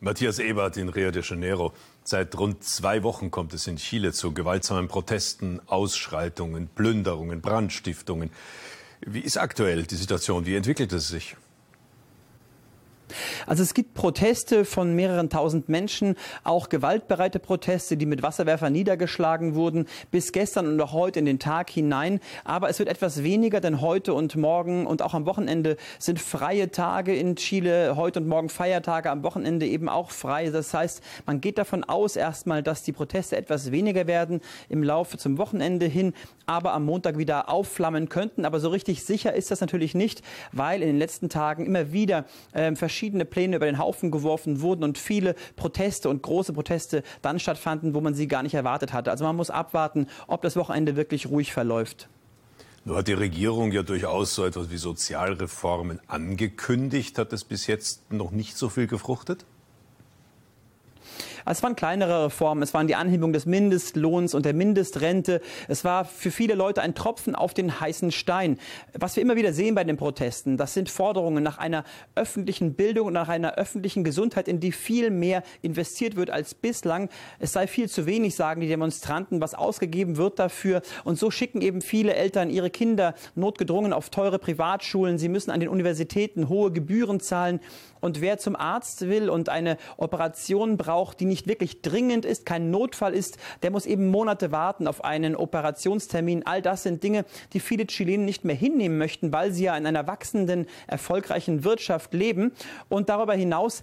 Matthias Ebert in Rio de Janeiro. Seit rund zwei Wochen kommt es in Chile zu gewaltsamen Protesten, Ausschreitungen, Plünderungen, Brandstiftungen. Wie ist aktuell die Situation? Wie entwickelt es sich? Also es gibt Proteste von mehreren tausend Menschen, auch gewaltbereite Proteste, die mit Wasserwerfern niedergeschlagen wurden, bis gestern und auch heute in den Tag hinein. Aber es wird etwas weniger, denn heute und morgen und auch am Wochenende sind freie Tage in Chile, heute und morgen Feiertage, am Wochenende eben auch frei. Das heißt, man geht davon aus erstmal, dass die Proteste etwas weniger werden im Laufe zum Wochenende hin, aber am Montag wieder aufflammen könnten. Aber so richtig sicher ist das natürlich nicht, weil in den letzten Tagen immer wieder äh, verschiedene Pläne über den Haufen geworfen wurden und viele Proteste und große Proteste dann stattfanden, wo man sie gar nicht erwartet hatte. Also man muss abwarten, ob das Wochenende wirklich ruhig verläuft. Nur hat die Regierung ja durchaus so etwas wie Sozialreformen angekündigt. Hat das bis jetzt noch nicht so viel gefruchtet? Es waren kleinere Reformen, es waren die Anhebung des Mindestlohns und der Mindestrente. Es war für viele Leute ein Tropfen auf den heißen Stein. Was wir immer wieder sehen bei den Protesten, das sind Forderungen nach einer öffentlichen Bildung und nach einer öffentlichen Gesundheit, in die viel mehr investiert wird als bislang. Es sei viel zu wenig, sagen die Demonstranten, was ausgegeben wird dafür. Und so schicken eben viele Eltern ihre Kinder notgedrungen auf teure Privatschulen. Sie müssen an den Universitäten hohe Gebühren zahlen. Und wer zum Arzt will und eine Operation braucht, die nicht nicht wirklich dringend ist, kein Notfall ist, der muss eben Monate warten auf einen Operationstermin. All das sind Dinge, die viele Chilenen nicht mehr hinnehmen möchten, weil sie ja in einer wachsenden, erfolgreichen Wirtschaft leben. Und darüber hinaus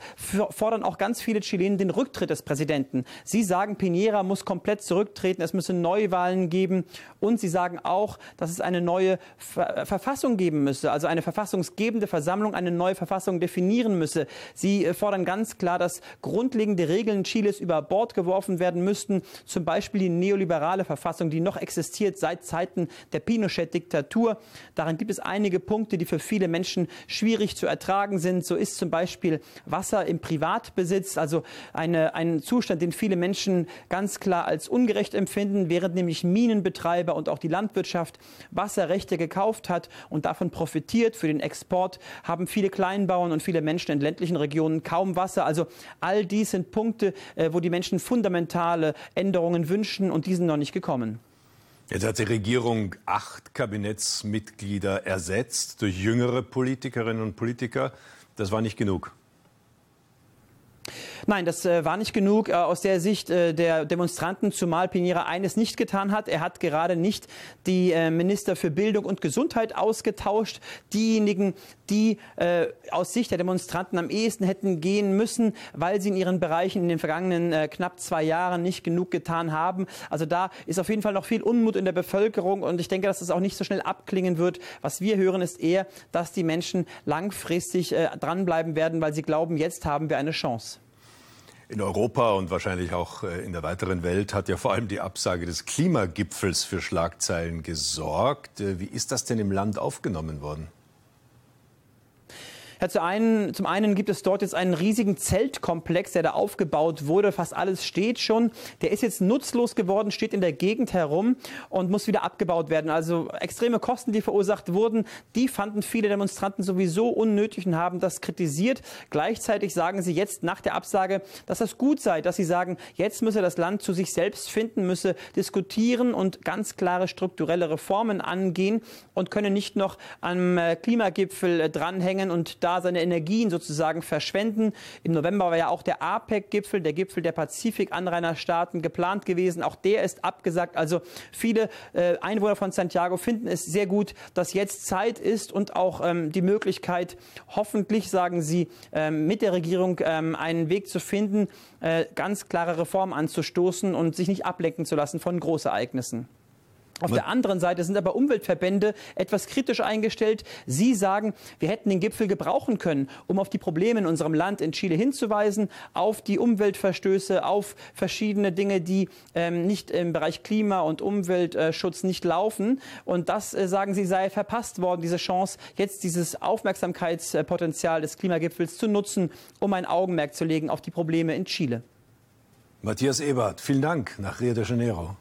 fordern auch ganz viele Chilenen den Rücktritt des Präsidenten. Sie sagen, Piñera muss komplett zurücktreten, es müsse Neuwahlen geben. Und sie sagen auch, dass es eine neue Ver Verfassung geben müsse, also eine verfassungsgebende Versammlung eine neue Verfassung definieren müsse. Sie äh, fordern ganz klar, dass grundlegende Regeln Chiles über Bord geworfen werden müssten. Zum Beispiel die neoliberale Verfassung, die noch existiert seit Zeiten der Pinochet-Diktatur. Daran gibt es einige Punkte, die für viele Menschen schwierig zu ertragen sind. So ist zum Beispiel Wasser im Privatbesitz, also eine, ein Zustand, den viele Menschen ganz klar als ungerecht empfinden, während nämlich Minenbetreiber und auch die Landwirtschaft Wasserrechte gekauft hat und davon profitiert. Für den Export haben viele Kleinbauern und viele Menschen in ländlichen Regionen kaum Wasser. Also all dies sind Punkte, äh, wo die Menschen fundamentale Änderungen wünschen und diesen noch nicht gekommen. Jetzt hat die Regierung acht Kabinettsmitglieder ersetzt durch jüngere Politikerinnen und Politiker. Das war nicht genug. Nein, das äh, war nicht genug äh, aus der Sicht äh, der Demonstranten, zumal Pinera eines nicht getan hat. Er hat gerade nicht die äh, Minister für Bildung und Gesundheit ausgetauscht. Diejenigen, die äh, aus Sicht der Demonstranten am ehesten hätten gehen müssen, weil sie in ihren Bereichen in den vergangenen äh, knapp zwei Jahren nicht genug getan haben. Also da ist auf jeden Fall noch viel Unmut in der Bevölkerung und ich denke, dass es das auch nicht so schnell abklingen wird. Was wir hören, ist eher, dass die Menschen langfristig dranbleiben werden, weil sie glauben, jetzt haben wir eine Chance. In Europa und wahrscheinlich auch äh, in der weiteren Welt hat ja vor allem die Absage des Klimagipfels für Schlagzeilen gesorgt. Äh, wie ist das denn im Land aufgenommen worden? Ja, zu einen, zum einen gibt es dort jetzt einen riesigen Zeltkomplex, der da aufgebaut wurde. Fast alles steht schon. Der ist jetzt nutzlos geworden, steht in der Gegend herum und muss wieder abgebaut werden. Also extreme Kosten, die verursacht wurden, die fanden viele Demonstranten sowieso unnötig und haben das kritisiert. Gleichzeitig sagen sie jetzt nach der Absage, dass das gut sei, dass sie sagen, jetzt müsse das Land zu sich selbst finden, müsse diskutieren und ganz klare strukturelle Reformen angehen und könne nicht noch am äh, Klimagipfel äh, dranhängen und da seine Energien sozusagen verschwenden. Im November war ja auch der APEC-Gipfel, der Gipfel der Pazifik-Anrainerstaaten geplant gewesen. Auch der ist abgesagt. Also viele äh, Einwohner von Santiago finden es sehr gut, dass jetzt Zeit ist und auch ähm, die Möglichkeit, hoffentlich, sagen sie, ähm, mit der Regierung ähm, einen Weg zu finden, äh, ganz klare Reformen anzustoßen und sich nicht ablenken zu lassen von Großereignissen. Auf der anderen Seite sind aber Umweltverbände etwas kritisch eingestellt. Sie sagen, wir hätten den Gipfel gebrauchen können, um auf die Probleme in unserem Land in Chile hinzuweisen, auf die Umweltverstöße, auf verschiedene Dinge, die ähm, nicht im Bereich Klima und Umweltschutz äh, nicht laufen. Und das, äh, sagen sie, sei verpasst worden, diese Chance, jetzt dieses Aufmerksamkeitspotenzial des Klimagipfels zu nutzen, um ein Augenmerk zu legen auf die Probleme in Chile. Matthias Ebert, vielen Dank nach Rio de Janeiro.